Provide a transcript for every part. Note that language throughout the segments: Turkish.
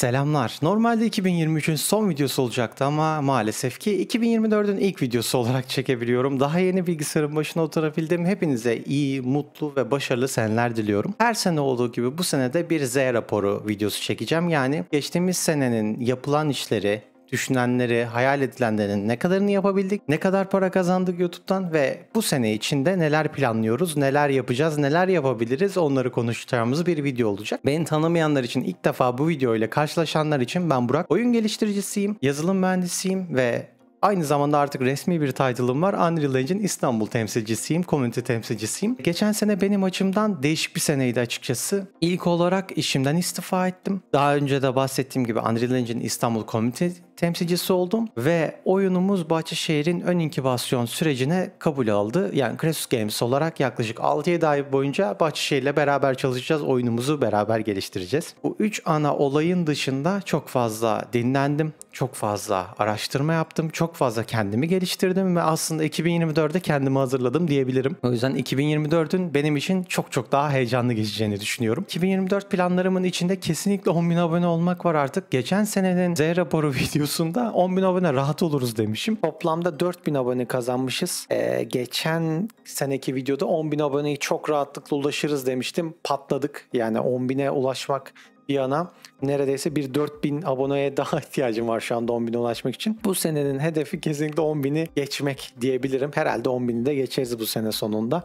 Selamlar. Normalde 2023'ün son videosu olacaktı ama maalesef ki 2024'ün ilk videosu olarak çekebiliyorum. Daha yeni bilgisayarın başına oturabildim. Hepinize iyi, mutlu ve başarılı seneler diliyorum. Her sene olduğu gibi bu sene de bir Z raporu videosu çekeceğim. Yani geçtiğimiz senenin yapılan işleri, düşünenleri, hayal edilenlerin ne kadarını yapabildik, ne kadar para kazandık YouTube'dan ve bu sene içinde neler planlıyoruz, neler yapacağız, neler yapabiliriz onları konuşacağımız bir video olacak. Beni tanımayanlar için ilk defa bu videoyla karşılaşanlar için ben Burak. Oyun geliştiricisiyim, yazılım mühendisiyim ve Aynı zamanda artık resmi bir title'ım var. Unreal Engine İstanbul temsilcisiyim, community temsilcisiyim. Geçen sene benim açımdan değişik bir seneydi açıkçası. İlk olarak işimden istifa ettim. Daha önce de bahsettiğim gibi Unreal Engine İstanbul Community temsilcisi oldum ve oyunumuz Bahçeşehir'in ön inkübasyon sürecine kabul aldı. Yani Cresus Games olarak yaklaşık 6-7 ay boyunca Bahçeşehir'le beraber çalışacağız. Oyunumuzu beraber geliştireceğiz. Bu 3 ana olayın dışında çok fazla dinlendim. Çok fazla araştırma yaptım. Çok fazla kendimi geliştirdim ve aslında 2024'de kendimi hazırladım diyebilirim. O yüzden 2024'ün benim için çok çok daha heyecanlı geçeceğini düşünüyorum. 2024 planlarımın içinde kesinlikle 10.000 abone olmak var artık. Geçen senenin Z raporu videosu duyurusunda 10 bin abone rahat oluruz demişim. Toplamda 4 bin abone kazanmışız. Ee, geçen seneki videoda 10 bin aboneyi çok rahatlıkla ulaşırız demiştim. Patladık. Yani 10 bine ulaşmak bir yana neredeyse bir 4000 aboneye daha ihtiyacım var şu anda 10.000'e ulaşmak için. Bu senenin hedefi kesinlikle 10.000'i geçmek diyebilirim. Herhalde 10.000'i de geçeriz bu sene sonunda.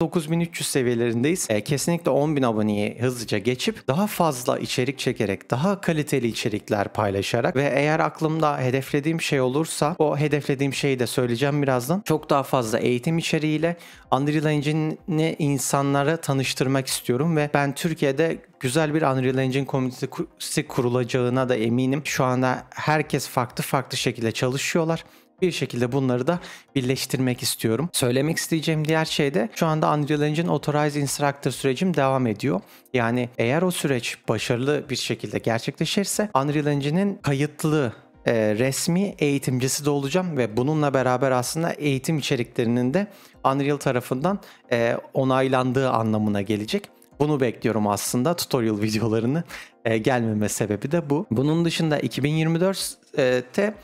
9300 seviyelerindeyiz. E, kesinlikle 10.000 aboneyi hızlıca geçip daha fazla içerik çekerek, daha kaliteli içerikler paylaşarak ve eğer aklımda hedeflediğim şey olursa o hedeflediğim şeyi de söyleyeceğim birazdan. Çok daha fazla eğitim içeriğiyle Unreal Engine'i insanlara tanıştırmak istiyorum ve ben Türkiye'de güzel bir Unreal Engine komünitesi kurulacağına da eminim. Şu anda herkes farklı farklı şekilde çalışıyorlar bir şekilde bunları da birleştirmek istiyorum. Söylemek isteyeceğim diğer şey de şu anda Unreal Engine Authorized Instructor sürecim devam ediyor. Yani eğer o süreç başarılı bir şekilde gerçekleşirse Unreal Engine'in kayıtlı e, resmi eğitimcisi de olacağım ve bununla beraber aslında eğitim içeriklerinin de Unreal tarafından e, onaylandığı anlamına gelecek. Bunu bekliyorum aslında tutorial videolarını e, gelmeme sebebi de bu. Bunun dışında 2024'te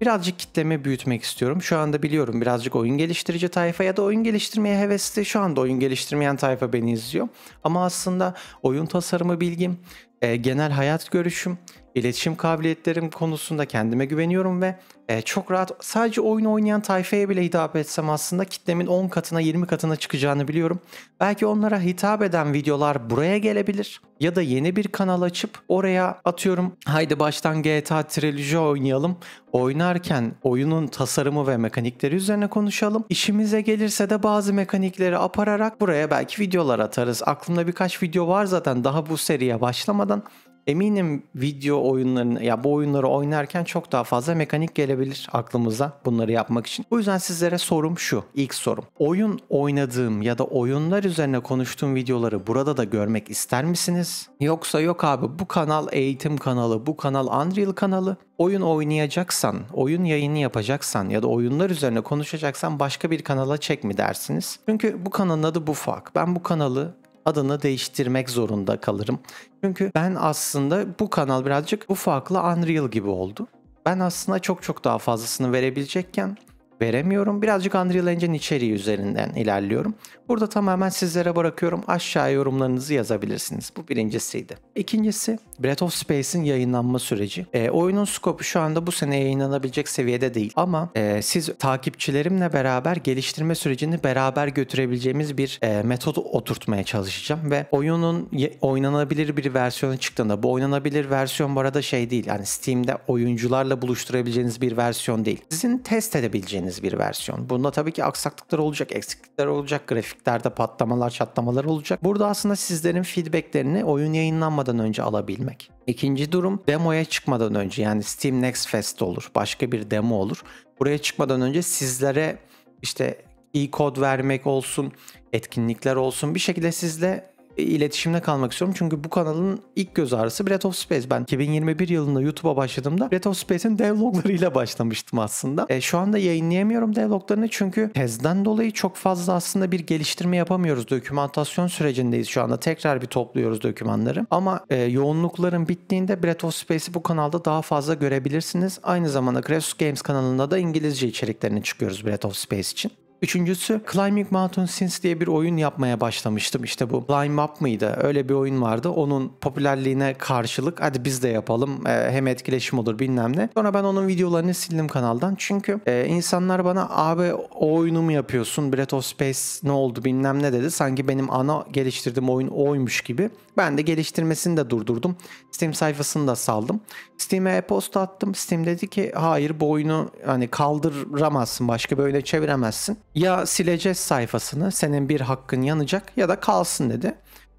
Birazcık kitlemi büyütmek istiyorum. Şu anda biliyorum birazcık oyun geliştirici tayfa ya da oyun geliştirmeye hevesli. Şu anda oyun geliştirmeyen tayfa beni izliyor. Ama aslında oyun tasarımı bilgim, e, genel hayat görüşüm İletişim kabiliyetlerim konusunda kendime güveniyorum ve e, çok rahat sadece oyun oynayan tayfaya bile hitap etsem aslında kitlemin 10 katına 20 katına çıkacağını biliyorum. Belki onlara hitap eden videolar buraya gelebilir ya da yeni bir kanal açıp oraya atıyorum haydi baştan GTA Trilogy oynayalım. Oynarken oyunun tasarımı ve mekanikleri üzerine konuşalım. İşimize gelirse de bazı mekanikleri apararak buraya belki videolar atarız. Aklımda birkaç video var zaten daha bu seriye başlamadan Eminim video oyunlarını ya bu oyunları oynarken çok daha fazla mekanik gelebilir aklımıza bunları yapmak için. O yüzden sizlere sorum şu. ilk sorum. Oyun oynadığım ya da oyunlar üzerine konuştuğum videoları burada da görmek ister misiniz? Yoksa yok abi bu kanal eğitim kanalı, bu kanal Unreal kanalı. Oyun oynayacaksan, oyun yayını yapacaksan ya da oyunlar üzerine konuşacaksan başka bir kanala çek mi dersiniz? Çünkü bu kanalın adı Bufak. Ben bu kanalı adını değiştirmek zorunda kalırım. Çünkü ben aslında bu kanal birazcık bu farklı Unreal gibi oldu. Ben aslında çok çok daha fazlasını verebilecekken veremiyorum. Birazcık Unreal Engine içeriği üzerinden ilerliyorum. Burada tamamen sizlere bırakıyorum. Aşağıya yorumlarınızı yazabilirsiniz. Bu birincisiydi. İkincisi Breath of Space'in yayınlanma süreci. E, oyunun skopu şu anda bu sene yayınlanabilecek seviyede değil. Ama e, siz takipçilerimle beraber geliştirme sürecini beraber götürebileceğimiz bir e, metot oturtmaya çalışacağım. Ve oyunun oynanabilir bir versiyonu çıktığında bu oynanabilir versiyon bu arada şey değil. Yani Steam'de oyuncularla buluşturabileceğiniz bir versiyon değil. Sizin test edebileceğiniz istediğiniz bir versiyon. Bunda tabii ki aksaklıklar olacak, eksiklikler olacak, grafiklerde patlamalar, çatlamalar olacak. Burada aslında sizlerin feedbacklerini oyun yayınlanmadan önce alabilmek. İkinci durum demoya çıkmadan önce yani Steam Next Fest olur, başka bir demo olur. Buraya çıkmadan önce sizlere işte iyi kod vermek olsun, etkinlikler olsun bir şekilde sizle iletişimde kalmak istiyorum. Çünkü bu kanalın ilk göz ağrısı Breath of Space. Ben 2021 yılında YouTube'a başladığımda Breath of Space'in devloglarıyla başlamıştım aslında. E, şu anda yayınlayamıyorum devloglarını çünkü tezden dolayı çok fazla aslında bir geliştirme yapamıyoruz. Dokümantasyon sürecindeyiz şu anda. Tekrar bir topluyoruz dokümanları. Ama e, yoğunlukların bittiğinde Breath of Space'i bu kanalda daha fazla görebilirsiniz. Aynı zamanda Cresus Games kanalında da İngilizce içeriklerini çıkıyoruz Breath of Space için. Üçüncüsü Climbing Mountain Sins diye bir oyun yapmaya başlamıştım. İşte bu Climb Up mıydı? Öyle bir oyun vardı. Onun popülerliğine karşılık hadi biz de yapalım. E, hem etkileşim olur bilmem ne. Sonra ben onun videolarını sildim kanaldan. Çünkü e, insanlar bana abi o oyunu mu yapıyorsun? Breath of Space ne oldu bilmem ne dedi. Sanki benim ana geliştirdiğim oyun oymuş gibi. Ben de geliştirmesini de durdurdum. Steam sayfasını da saldım. Steam'e e-posta attım. Steam dedi ki hayır bu oyunu hani kaldıramazsın başka böyle çeviremezsin ya sileceğiz sayfasını senin bir hakkın yanacak ya da kalsın dedi.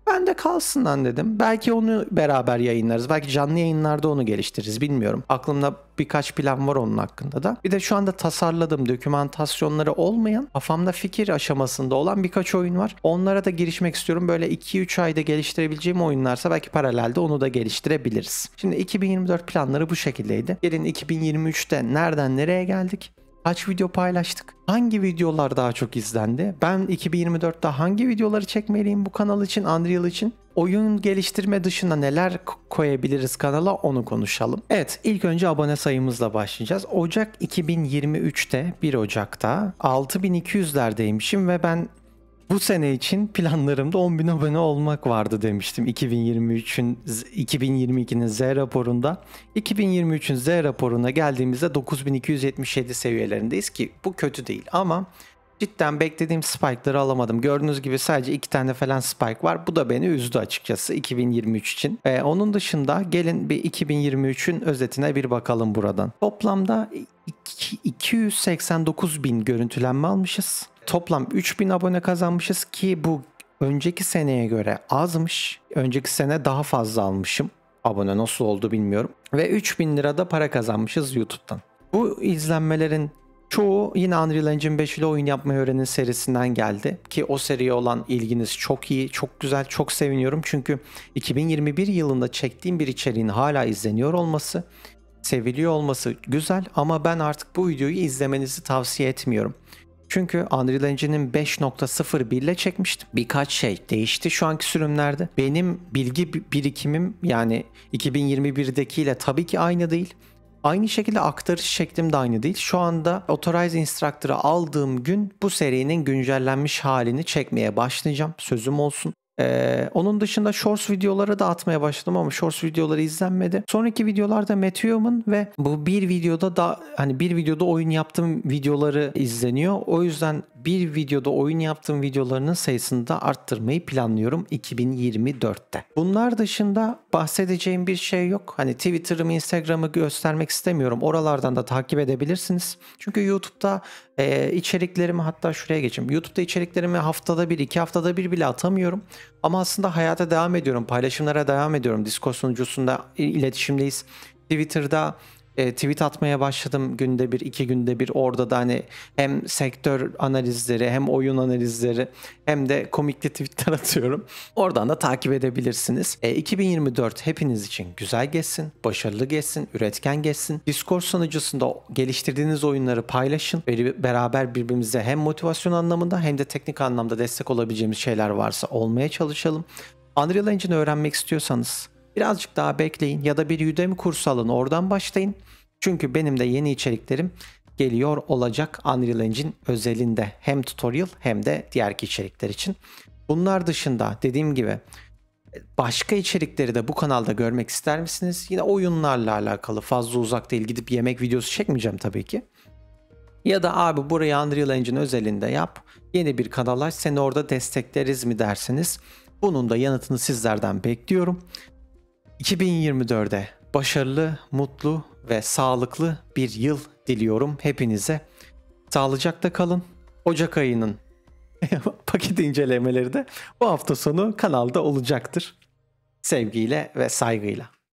Ben de kalsın lan dedim. Belki onu beraber yayınlarız. Belki canlı yayınlarda onu geliştiririz bilmiyorum. Aklımda birkaç plan var onun hakkında da. Bir de şu anda tasarladığım dokümantasyonları olmayan, kafamda fikir aşamasında olan birkaç oyun var. Onlara da girişmek istiyorum. Böyle 2-3 ayda geliştirebileceğim oyunlarsa belki paralelde onu da geliştirebiliriz. Şimdi 2024 planları bu şekildeydi. Gelin 2023'te nereden nereye geldik? Kaç video paylaştık? Hangi videolar daha çok izlendi? Ben 2024'te hangi videoları çekmeliyim bu kanal için, Unreal için? Oyun geliştirme dışında neler koyabiliriz kanala onu konuşalım. Evet ilk önce abone sayımızla başlayacağız. Ocak 2023'te 1 Ocak'ta 6200'lerdeymişim ve ben bu sene için planlarımda 10 bin abone olmak vardı demiştim 2023'ün 2022'nin Z raporunda. 2023'ün Z raporuna geldiğimizde 9277 seviyelerindeyiz ki bu kötü değil ama cidden beklediğim spike'ları alamadım. Gördüğünüz gibi sadece iki tane falan spike var. Bu da beni üzdü açıkçası 2023 için. Ee, onun dışında gelin bir 2023'ün özetine bir bakalım buradan. Toplamda 289 bin görüntülenme almışız. Toplam 3000 abone kazanmışız ki bu önceki seneye göre azmış. Önceki sene daha fazla almışım. Abone nasıl oldu bilmiyorum. Ve 3000 lira da para kazanmışız YouTube'dan. Bu izlenmelerin Çoğu yine Unreal Engine 5 ile oyun yapmayı öğrenin serisinden geldi. Ki o seriye olan ilginiz çok iyi, çok güzel, çok seviniyorum. Çünkü 2021 yılında çektiğim bir içeriğin hala izleniyor olması, seviliyor olması güzel ama ben artık bu videoyu izlemenizi tavsiye etmiyorum. Çünkü Unreal Engine'in 5.01 ile çekmiştim. Birkaç şey değişti şu anki sürümlerde. Benim bilgi birikimim yani 2021'dekiyle tabii ki aynı değil. Aynı şekilde aktarış şeklim de aynı değil. Şu anda Authorize Instructor'ı aldığım gün bu serinin güncellenmiş halini çekmeye başlayacağım. Sözüm olsun. Ee, onun dışında shorts videoları da atmaya başladım ama shorts videoları izlenmedi. Sonraki videolarda Meteorum'un ve bu bir videoda da hani bir videoda oyun yaptığım videoları izleniyor. O yüzden bir videoda oyun yaptığım videolarının sayısını da arttırmayı planlıyorum 2024'te. Bunlar dışında bahsedeceğim bir şey yok. Hani Twitter'ımı, Instagram'ı göstermek istemiyorum. Oralardan da takip edebilirsiniz. Çünkü YouTube'da e, içeriklerimi hatta şuraya geçeyim. YouTube'da içeriklerimi haftada bir, iki haftada bir bile atamıyorum. Ama aslında hayata devam ediyorum. Paylaşımlara devam ediyorum. Discord sunucusunda iletişimdeyiz. Twitter'da e, tweet atmaya başladım günde bir, iki günde bir orada da hani hem sektör analizleri hem oyun analizleri hem de komikli tweetler atıyorum. Oradan da takip edebilirsiniz. E, 2024 hepiniz için güzel geçsin, başarılı geçsin, üretken geçsin. Discord sunucusunda geliştirdiğiniz oyunları paylaşın. Beraber birbirimize hem motivasyon anlamında hem de teknik anlamda destek olabileceğimiz şeyler varsa olmaya çalışalım. Unreal Engine öğrenmek istiyorsanız Birazcık daha bekleyin ya da bir Udemy kursu alın oradan başlayın. Çünkü benim de yeni içeriklerim geliyor olacak Unreal Engine özelinde. Hem tutorial hem de diğer içerikler için. Bunlar dışında dediğim gibi başka içerikleri de bu kanalda görmek ister misiniz? Yine oyunlarla alakalı fazla uzak değil gidip yemek videosu çekmeyeceğim tabii ki. Ya da abi burayı Unreal Engine özelinde yap. Yeni bir kanal aç seni orada destekleriz mi dersiniz? Bunun da yanıtını sizlerden bekliyorum. 2024'e başarılı, mutlu ve sağlıklı bir yıl diliyorum hepinize. Sağlıcakla kalın. Ocak ayının paket incelemeleri de bu hafta sonu kanalda olacaktır. Sevgiyle ve saygıyla.